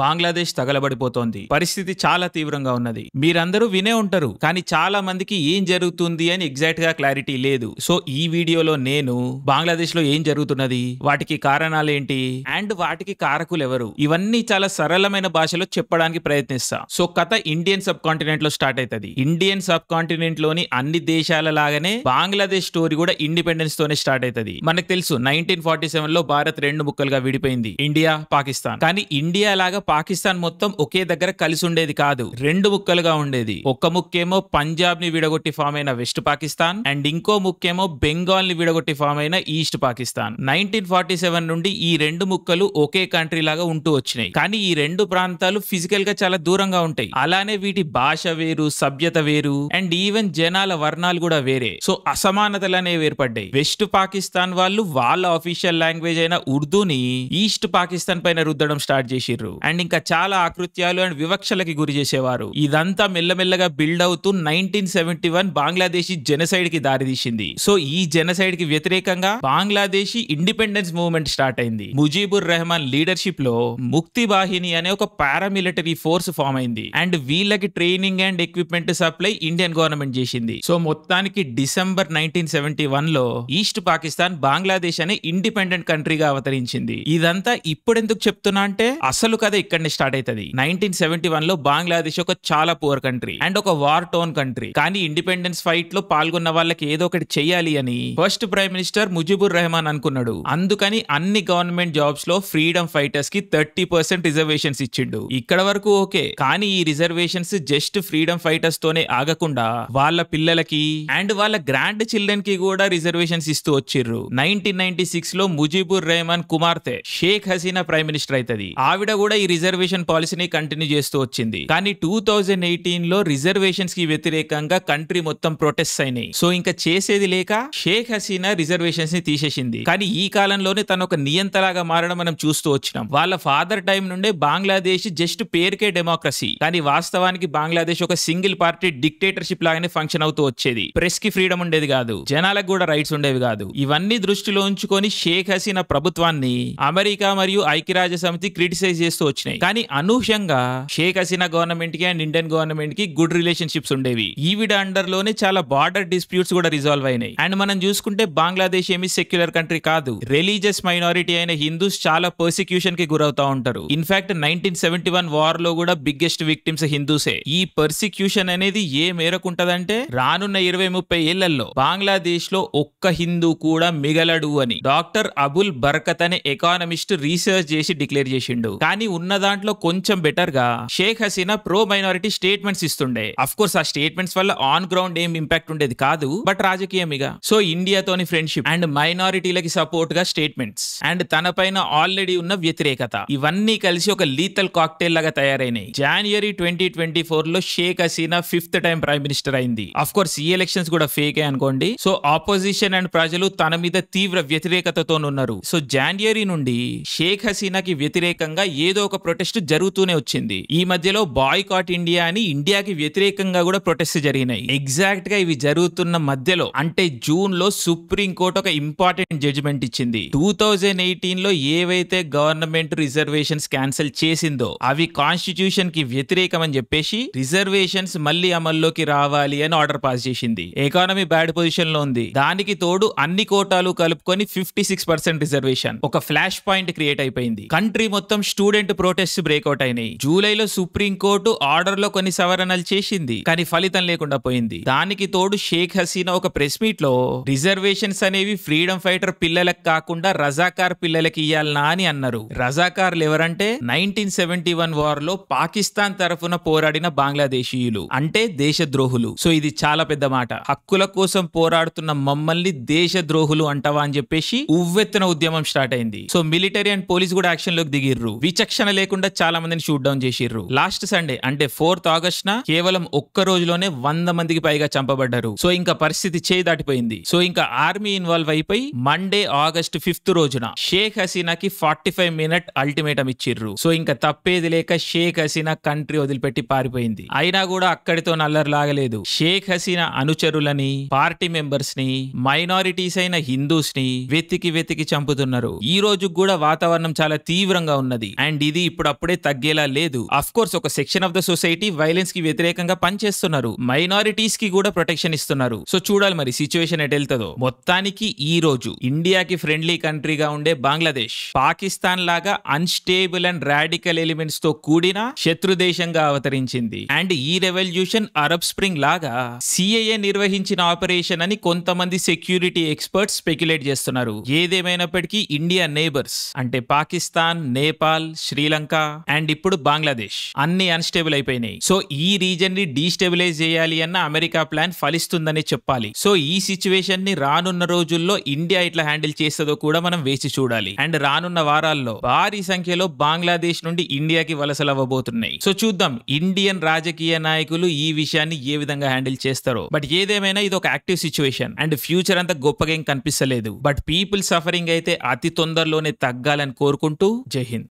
బంగ్లాదేశ్ తగలబడిపోతోంది పరిస్థితి చాలా తీవ్రంగా ఉన్నది మీరందరూ వినే ఉంటారు కానీ చాలా మందికి ఏం జరుగుతుంది అని ఎగ్జాక్ట్ గా క్లారిటీ లేదు సో ఈ వీడియోలో నేను బంగ్లాదేశ్ లో ఏం జరుగుతున్నది వాటికి కారణాలేంటి అండ్ వాటికి కారకులు ఎవరు ఇవన్నీ చాలా సరళమైన భాషలో చెప్పడానికి ప్రయత్నిస్తా సో కథ ఇండియన్ సబ్ కాంటినెంట్ లో స్టార్ట్ అవుతుంది ఇండియన్ సబ్ కాంటినెంట్ లోని అన్ని దేశాల లాగానే బంగ్లాదేశ్ స్టోరీ కూడా ఇండిపెండెన్స్ తోనే స్టార్ట్ అవుతుంది మనకు తెలుసు నైన్టీన్ ఫార్టీ సెవెన్ లో భారత్ రెండు ముక్కలుగా విడిపోయింది ఇండియా పాకిస్తాన్ కానీ ఇండియా లాగా పాకిస్తాన్ మొత్తం ఒకే దగ్గర కలిసి ఉండేది కాదు రెండు ముక్కలుగా ఉండేది ఒక ముక్కేమో పంజాబ్ ని విడగొట్టి ఫామ్ అయిన వెస్ట్ పాకిస్తాన్ అండ్ ఇంకో ముక్కేమో బెంగాల్ ని విడగొట్టి ఫామ్ అయిన east Pakistan nineteen forty seven నుండి ఈ రెండు ముక్కలు ఒకే కంట్రీ లాగా ఉంటూ వచ్చినాయి కానీ ఈ రెండు ప్రాంతాలు ఫిజికల్ గా చాలా దూరంగా ఉంటాయి అలానే వీటి భాష వేరు సభ్యత వేరు అండ్ ఈవెన్ జనాల వర్ణాలు కూడా వేరే సో అసమానతలు అనేవి ఏర్పడ్డాయి వెస్ట్ పాకిస్తాన్ వాళ్ళు వాళ్ళ అఫీషియల్ లాంగ్వేజ్ అయిన ఉర్దూని ఈస్ట్ పాకిస్తాన్ పైన రుద్దడం స్టార్ట్ చేసిర్రు అండ్ ఇంకా చాలా ఆకృత్యాలు అండ్ వివక్షలకి గురి చేసేవారు ఇదంతా మెల్లమెల్లగా బిల్డ్ అవుతూ nineteen seventy one Bangladeshi genocide కి దారితీసింది సో ఈ జెనసైడ్ కి వ్యతిరేకంగా బంగ్లాదేశీ ఇండిపెండెన్స్ మూవ్మెంట్ స్టార్ట్ అయింది ముజీబుర్ రెహమాన్ లీడర్షిప్ లో ముక్తి వాహిని అనే ఒక పారామిలిటరీ ఫోర్స్ ఫామ్ అయింది అండ్ వీళ్ళకి training and equipment supply Indian government చేసింది సో మొత్తానికి డిసెంబర్ నైన్టీన్ సెవెంటీ వన్ లో ఈస్ట్ పాకిస్తాన్ బంగ్లాదేశ్ అనే ఇండిపెండెంట్ కంట్రీగా అవతరించింది ఇదంతా ఇప్పుడెందుకు చెప్తున్నా అంటే అసలు కథ ఇక్కడనే స్టార్ట్ అవుతుంది నైన్టీన్ సెవెంటీ వన్ లో బంగ్లాదేశ్ ఒక చాలా పువర్ కంట్రీ అండ్ ఒక వార్ టోన్ కంట్రీ కానీ ఇండిపెండెన్స్ ఫైట్ లో పాల్గొన్న వాళ్ళకి ఏదో ఒకటి చేయాలి అని first prime minister Mujibur Rahman అనుకున్నాడు అందుకని అన్ని గవర్నమెంట్ జాబ్స్ లో ఫ్రీడమ్ ఫైటర్స్ కి థర్టీ పర్సెంట్ రిజర్వేషన్స్ ఇచ్చిండు ఇక్కడ వరకు ఓకే కానీ ఈ రిజర్వేషన్స్ జస్ట్ ఫ్రీడమ్ ఫైటర్స్ తోనే ఆగకుండా వాళ్ళ పిల్లలకి అండ్ వాళ్ళ గ్రాండ్ చిల్డ్రన్ కి కూడా రిజర్వేషన్స్ ఇస్తూ వచ్చిర్రు నైన్టీన్ నైన్టీ సిక్స్ లో ముజిబుర్ రెహమాన్ కుమార్తె షేక్ హసీనా ప్రైమ్ మినిస్టర్ అవుతుంది ఆవిడ కూడా ఈ రిజర్వేషన్ పాలసీని కంటిన్యూ చేస్తూ వచ్చింది కానీ టూ థౌజండ్ ఎయిటీన్ లో రిజర్వేషన్స్ కి వ్యతిరేకంగా కంట్రీ మొత్తం ప్రొటెస్ట్ అయినాయి సో ఇంకా చేసేది లేక షేక్ హసీనా రిజర్వేషన్స్ ని తీసేసింది కానీ ఈ కాలంలోనే తన ఒక నియంతలాగా మారడం మనం చూస్తూ వచ్చినాం వాళ్ళ ఫాదర్ టైం నుండే బంగ్లాదేశ్ జస్ట్ పేరుకే డెమోక్రసీ కానీ వాస్తవానికి బంగ్లాదేశ్ ఒక సింగిల్ పార్టీ డిక్టేటర్షిప్ లాగానే ఫంక్షన్ అవుతూ వచ్చేది ప్రెస్ కి ఫ్రీడమ్ ఉండేది కాదు జనాలకు కూడా రైట్స్ ఉండేవి కాదు ఇవన్నీ దృష్టిలో ఉంచుకొని షేక్ హసీనా ప్రభుత్వాన్ని అమెరికా మరియు ఐక్యరాజ్య సమితి క్రిటిసైజ్ చేస్తూ వచ్చినాయి కానీ అనూహ్యంగా షేక్ హసీనా గవర్నమెంట్ కి అండ్ ఇండియన్ గవర్నమెంట్ కి గుడ్ రిలేషన్షిప్స్ ఉండేవి ఈవిడ అండర్ లోనే చాలా బార్డర్ డిస్ప్యూట్స్ కూడా రిజాల్వ్ అయినాయి అండ్ మనం చూసుకుంటే బంగ్లాదేశ్ ఏమి సెక్యులర్ కంట్రీ కాదు రిలీజియస్ మైనారిటీ అయిన హిందూస్ చాలా పర్సిక్యూషన్ కి గురవుతా ఉంటారు in fact nineteen seventy one war లో కూడా బిగ్గెస్ట్ విక్టిమ్స్ హిందూసే ఈ పర్సిక్యూషన్ అనేది ఏ మేరకు ఉంటదంటే రానున్న ఇరవై ముప్పై ఏళ్లలో బంగ్లాదేశ్ లో ఒక్క హిందూ కూడా మిగలడు అని డాక్టర్ అబుల్ బర్కత్ అనే ఎకానమిస్ట్ రీసెర్చ్ చేసి డిక్లేర్ చేసిండు కానీ ఉన్న దాంట్లో కొంచెం బెటర్ గా Sheikh Hasina pro minority statements ఇస్తుండే అఫ్ కోర్స్ ఆ స్టేట్మెంట్స్ వల్ల ఆన్ గ్రౌండ్ ఏం ఇంపాక్ట్ ఉండేది కాదు బట్ రాజకీయం ఇక సో ఇండియాతోని ఫ్రెండ్షిప్ అండ్ మైనారిటీలకి సపోర్ట్ గా స్టేట్మెంట్స్ అండ్ తన పైన ఆల్రెడీ ఉన్న వ్యతిరేకత ఇవన్నీ కలిసి ఒక లీతల్ కాక్టైల్ లాగా తయారైనాయి జాన్వరి ట్వంటీ ట్వంటీ ఫోర్ లో Sheikh Hasina fifth time prime minister అయింది అఫ్ కోర్స్ ఈ ఎలక్షన్స్ కూడా ఫేక్ అనుకోండి సో ఆపోజిషన్ అండ్ ప్రజలు తన మీద తీవ్ర వ్యతిరేకతతో ఉన్నారు సో జాన్యురి నుండి షేక్ హసీనాకి వ్యతిరేకంగా ఏదో ఒక ప్రొటెస్ట్ జరుగుతూనే వచ్చింది ఈ మధ్యలో బాయ్కాట్ ఇండియా అని ఇండియాకి వ్యతిరేకంగా కూడా ప్రొటెస్ట్ జరిగినాయి ఎగ్జాక్ట్ గా ఇవి జరుగుతున్న మధ్యలో అంటే జూన్ లో సుప్రీం కోర్టు ఒక ఇంపార్టెంట్ జడ్జిమెంట్ ఇచ్చింది టూ థౌజండ్ ఎయిటీన్ లో ఏవైతే గవర్నమెంట్ రిజర్వేషన్స్ క్యాన్సిల్ చేసిందో అవి కాన్స్టిట్యూషన్ కి వ్యతిరేకం అని చెప్పేసి రిజర్వేషన్స్ మళ్ళీ అమల్లోకి రావాలి అని ఆర్డర్ పాస్ చేసింది ఎకానమీ బ్యాడ్ పొజిషన్ లో ఉంది దానికి తోడు అన్ని కోటాలు కలుపుకొని ఫిఫ్టీ సిక్స్ పర్సెంట్ రిజర్వేషన్ ఒక ఫ్లాష్ పాయింట్ క్రియేట్ అయిపోయింది కంట్రీ మొత్తం స్టూడెంట్ ప్రొటెస్ట్ బ్రేక్అౌట్ అయినాయి జూలైలో సుప్రీంకోర్టు లో కొన్ని సవరణలు చేసింది కానీ ఫలితం లేకుండా పోయింది దానికి తోడు షేక్ హసీనా ఒక ప్రెస్ మీట్ లో రిజర్వేషన్స్ అనేవి ఫ్రీడమ్ ఫైటర్ పిల్లలకు కాకుండా రజాకార్ పిల్లలకి ఇయ్యాలనా అని అన్నారు రజాకార్లు ఎవరంటే నైన్టీన్ సెవెంటీ వన్ వార్ లో పాకిస్తాన్ తరఫున పోరాడిన బంగ్లాదేశీయులు అంటే దేశద్రోహులు సో ఇది చాలా పెద్ద మాట హక్కుల కోసం పోరాడుతున్న మమ్మల్ని దేశద్రోహులు అంటవా అని చెప్పేసి ఉవ్వెత్తున ఉద్యమం స్టార్ట్ అయింది సో మిలిటరీ అండ్ పోలీస్ కూడా యాక్షన్ లోకి దిగిర్రు విచక్షణ అవగాహన లేకుండా చాలా మందిని షూట్ డౌన్ చేసిర్రు లాస్ట్ సండే అంటే ఫోర్త్ ఆగస్ట్ న కేవలం ఒక్క రోజులోనే వంద మందికి పైగా చంపబడ్డారు సో ఇంకా పరిస్థితి చేయి దాటిపోయింది సో ఇంకా ఆర్మీ ఇన్వాల్వ్ అయిపోయి మండే ఆగస్ట్ ఫిఫ్త్ రోజున షేక్ హసీనాకి ఫార్టీ ఫైవ్ మినిట్ అల్టిమేటం ఇచ్చిర్రు సో ఇంకా తప్పేది లేక షేక్ హసీనా కంట్రీ వదిలిపెట్టి పారిపోయింది అయినా కూడా అక్కడితో నల్లరు లాగలేదు షేక్ హసీనా అనుచరులని పార్టీ మెంబర్స్ ని మైనారిటీస్ అయిన హిందూస్ ని వెతికి వెతికి చంపుతున్నారు ఈ రోజు కూడా వాతావరణం చాలా తీవ్రంగా ఉన్నది అండ్ ఇది అనేది ఇప్పుడప్పుడే తగ్గేలా లేదు అఫ్ కోర్స్ ఒక section of the society violence కి వ్యతిరేకంగా పనిచేస్తున్నారు మైనారిటీస్ కి కూడా ప్రొటెక్షన్ ఇస్తున్నారు సో చూడాలి మరి సిచ్యువేషన్ ఎట్ వెళ్తుందో మొత్తానికి ఈ రోజు ఇండియాకి ఫ్రెండ్లీ కంట్రీగా ఉండే బంగ్లాదేశ్ పాకిస్తాన్ లాగా అన్స్టేబుల్ అండ్ రాడికల్ ఎలిమెంట్స్ తో కూడిన శత్రు దేశంగా అవతరించింది అండ్ ఈ రెవల్యూషన్ అరబ్ స్ప్రింగ్ లాగా సిఐఏ నిర్వహించిన ఆపరేషన్ అని కొంతమంది సెక్యూరిటీ ఎక్స్పర్ట్స్ స్పెక్యులేట్ చేస్తున్నారు ఏదేమైనప్పటికీ ఇండియా నేబర్స్ అంటే పాకిస్తాన్ నేపాల్ శ్రీ శ్రీలంక అండ్ ఇప్పుడు బంగ్లాదేశ్ అన్ని అన్స్టేబుల్ అయిపోయినాయి సో ఈ రీజన్ ని డీస్టెబిలైజ్ చేయాలి అన్న అమెరికా ప్లాన్ ఫలిస్తుందని చెప్పాలి సో ఈ సిచ్యువేషన్ ని రానున్న రోజుల్లో ఇండియా ఇట్లా హ్యాండిల్ చేస్తుందో కూడా మనం వేచి చూడాలి అండ్ రానున్న వారాల్లో భారీ సంఖ్యలో బంగ్లాదేశ్ నుండి ఇండియాకి వలసలు అవ్వబోతున్నాయి సో చూద్దాం ఇండియన్ రాజకీయ నాయకులు ఈ విషయాన్ని ఏ విధంగా హ్యాండిల్ చేస్తారో బట్ ఏదేమైనా ఇది ఒక యాక్టివ్ సిచ్యువేషన్ అండ్ ఫ్యూచర్ అంతా గొప్పగా ఏం కనిపిస్తలేదు బట్ పీపుల్ సఫరింగ్ అయితే అతి తొందరలోనే తగ్గాలని కోరుకుంటూ జై హింద్